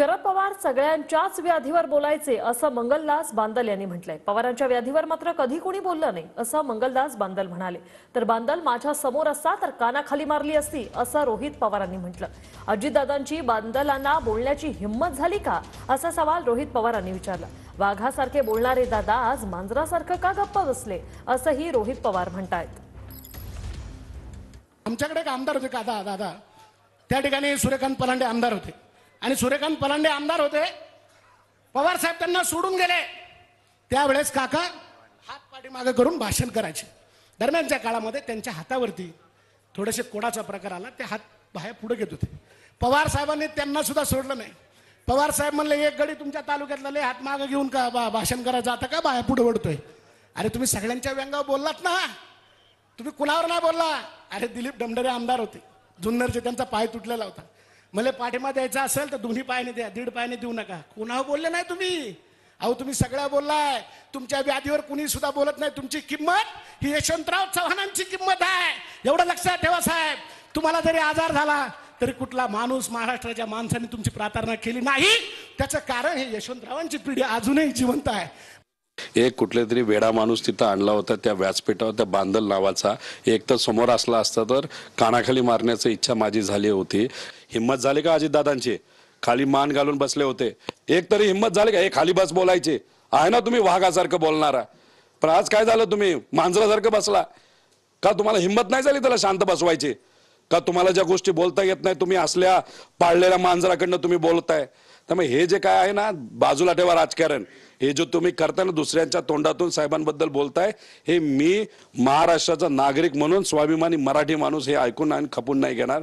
शरद पवार सगळ्यांच्याच व्याधीवर बोलायचे असं मंगलदास बांदल यांनी म्हटलंय पवारांच्या व्याधीवर मात्र कधी कोणी बोललं नाही असं मंगलदास बांदल म्हणाले तर बांदल माझ्या समोर असता तर कानाखाली मारली असती असं रोहित पवारांनी म्हटलं अजितदादांची बांदलांना बोलण्याची हिंमत झाली का असा सवाल रोहित पवारांनी विचारला वाघासारखे बोलणारे दादा आज मांजरासारखं का गप्प बसले असंही रोहित पवार म्हणतायत आमच्याकडे आमदार होते का दादा दादा त्या ठिकाणी सूर्यकांत पलांडे आमदार होते आणि सूर्यकांत पलांडे आमदार होते पवार साहेब त्यांना सोडून गेले त्यावेळेस काका हात पाठीमागं करून भाषण करायचे दरम्यानच्या काळामध्ये त्यांच्या हातावरती थोडेसे कोडाचा प्रकार आला ते हात बाहेर पुढे घेत होते पवार साहेबांनी त्यांना सुद्धा सोडलं नाही पवार साहेब म्हणले एक गडी तुमच्या तालुक्यातला लय हात मागं घेऊन का बा भाषण करायचं आता का बाहेर पुढे वडतोय अरे तुम्ही सगळ्यांच्या व्यंगावर बोललात ना तुम्ही कुणावर नाही बोलला अरे दिलीप डमडरे आमदार होते जुन्नरचे त्यांचा पाय तुटलेला होता मला पाठिंबा द्यायचा असेल तर दोन्ही पायाने द्या दीड पायाने देऊ नका कोणावर बोलले नाही तुम्ही अहो तुम्ही सगळ्या बोललाय तुमच्या व्याधीवर कुणी सुद्धा बोलत नाही तुमची किंमत ही यशवंतराव चव्हाणांची किंमत आहे एवढं लक्षात ठेवा साहेब तुम्हाला जरी आजार झाला तरी कुठला माणूस महाराष्ट्राच्या माणसाने तुमची प्रार्थना केली नाही त्याचं कारण हे यशवंतरावांची पिढी अजूनही जिवंत आहे एक कुठले तरी वेडा माणूस तिथं आणला होता त्या व्यासपीठावर त्या बांदल नावाचा एक तर समोर असला असता तर कानाखाली मारण्याची इच्छा माझी झाली होती हिंमत झाली का अजितदादांची खाली मान घालून बसले होते एक तरी हिंमत झाली का हे खाली बस बोलायची आहे ना तुम्ही वाघासारखं बोलणारा पण आज काय झालं तुम्ही मांजरासारखं बसला का तुम्हाला हिंमत नाही झाली त्याला शांत बसवायची का तुम्हाला ज्या गोष्टी बोलता येत नाही तुम्ही असल्या पाळलेल्या मांजराकडनं तुम्ही बोलताय मग हे जे काय आहे ना बाजूला ठेवा राजकारण हे जो तुम्ही करताय ना दुसऱ्यांच्या तोंडातून साहेबांबद्दल बोलताय हे मी महाराष्ट्राचा नागरिक म्हणून स्वाभिमानी मराठी माणूस हे ऐकून आणि खपून नाही घेणार